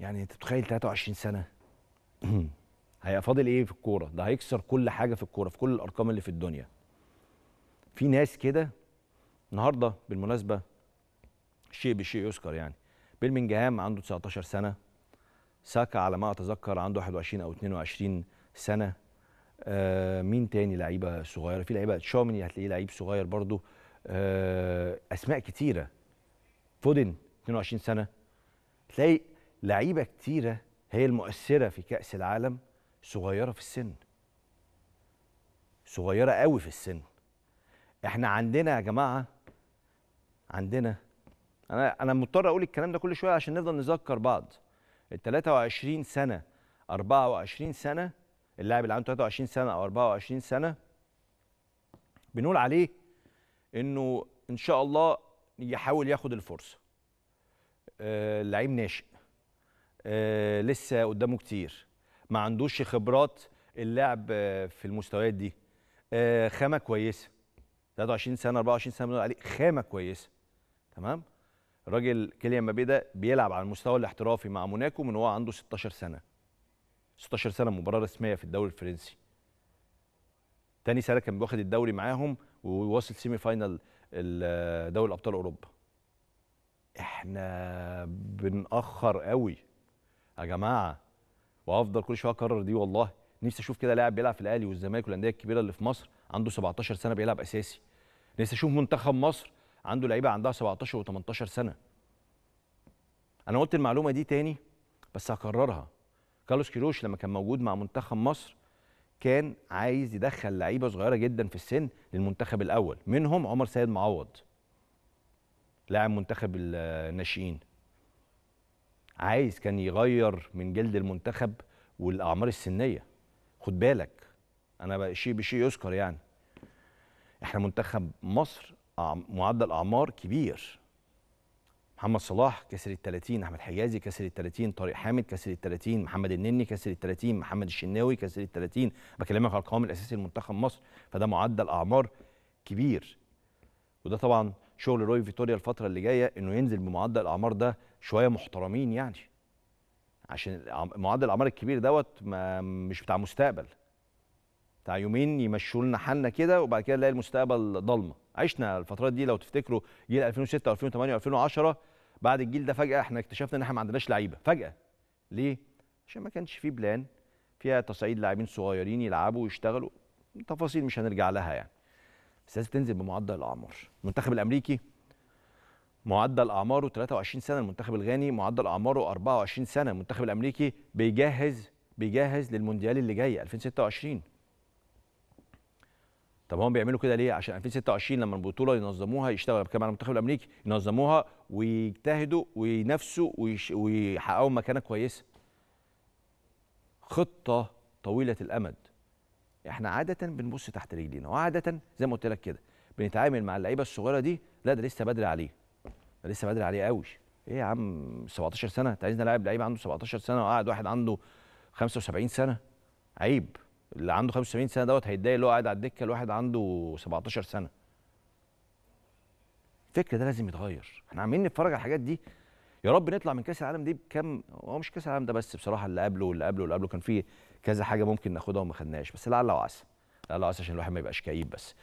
يعني انت متخيل 23 سنه هيبقى فاضل ايه في الكوره ده هيكسر كل حاجه في الكوره في كل الارقام اللي في الدنيا في ناس كده النهارده بالمناسبه شيء بشيء يذكر يعني بيلمنجهام عنده 19 سنه ساكا على ما اتذكر عنده 21 او 22 سنه آه مين تاني لعيبه صغيره في لعيبه تشاوميني هتلاقيه لعيب صغير برضو آه اسماء كتيره فودن 22 سنه تلاقي لعيبه كتيره هي المؤثره في كاس العالم صغيره في السن صغيره قوي في السن احنا عندنا يا جماعه عندنا انا انا مضطر اقول الكلام ده كل شويه عشان نفضل نذكر بعض ال 23 سنه 24 سنه اللاعب اللي عنده 23 سنه او 24 سنه بنقول عليه انه ان شاء الله يحاول ياخد الفرصه اللعيب آه، لعيب ناشئ آه، لسه قدامه كتير ما عندوش خبرات اللعب آه، في المستويات دي آه، خامه كويسه 23 سنه 24 سنه بنقول عليه خامه كويسه تمام راجل كيليان مبابي ده بيلعب على المستوى الاحترافي مع موناكو من هو عنده 16 سنه 16 سنه مباراه رسميه في الدوري الفرنسي تاني سنه كان بياخد الدوري معاهم وواصل سيمي فاينل دوري ابطال اوروبا احنا بنأخر قوي يا جماعه وافضل كل شويه اكرر دي والله نفسي اشوف كده لاعب بيلعب في الاهلي والزمالك والانديه الكبيره اللي في مصر عنده 17 سنه بيلعب اساسي نفسي اشوف منتخب مصر عنده لعيبه عندها 17 و18 سنه انا قلت المعلومه دي تاني بس هكررها كارلوس كيروش لما كان موجود مع منتخب مصر كان عايز يدخل لعيبه صغيره جدا في السن للمنتخب الاول منهم عمر سيد معوض لاعب منتخب الناشئين عايز كان يغير من جلد المنتخب والاعمار السنيه خد بالك انا شيء بشيء يذكر يعني احنا منتخب مصر معدل اعمار كبير محمد صلاح كسر ال 30 احمد حجازي كسر ال 30 طارق حامد كسر ال 30 محمد النني كسر ال 30 محمد الشناوي كسر ال 30 بكلمك على القوام الاساسي لمنتخب مصر فده معدل اعمار كبير وده طبعا شغل روي فيتوريا الفتره اللي جايه انه ينزل بمعدل الاعمار ده شويه محترمين يعني عشان معدل الاعمار الكبير دوت مش بتاع مستقبل بتاع يومين يمشوا لنا حالنا كده وبعد كده نلاقي المستقبل ضلمه عشنا الفترات دي لو تفتكروا جيل 2006 و2008 و2010 بعد الجيل ده فجاه احنا اكتشفنا ان احنا ما عندناش لعيبه فجاه ليه عشان ما كانش في بلان فيها تصعيد لاعبين صغيرين يلعبوا ويشتغلوا تفاصيل مش هنرجع لها يعني بس لازم تنزل بمعدل الاعمار المنتخب الامريكي معدل اعماره 23 سنه المنتخب الغاني معدل اعماره 24 سنه المنتخب الامريكي بيجهز بيجهز للمونديال اللي جاي 2026 طب هم بيعملوا كده ليه عشان 2026 لما البطوله ينظموها يشتغلوا كمان على المنتخب الامريكي ينظموها ويجتهدوا وينافسوا ويش... ويحققوا مكانه كويسه خطه طويله الامد احنا عاده بنبص تحت رجلينا وعاده زي ما قلت لك كده بنتعامل مع اللعيبه الصغيره دي لا ده لسه بدري عليه ده لسه بدري عليه قوي ايه يا عم 17 سنه انت عايزنا لاعب لعيب عنده 17 سنه وقاعد واحد عنده 75 سنه عيب اللي عنده 75 سنه دوت هيتضايق اللي هو قاعد على الدكه الواحد عنده 17 سنه الفكر ده لازم يتغير احنا عمالين نتفرج على الحاجات دي يا رب نطلع من كاس العالم دي بكام هو مش كاس العالم ده بس بصراحه اللي قبله واللي قبله واللي قبله كان فيه كذا حاجه ممكن ناخدها وما خدناهاش بس لعل وعسى لعل وعسى عشان الواحد ما يبقاش كئيب بس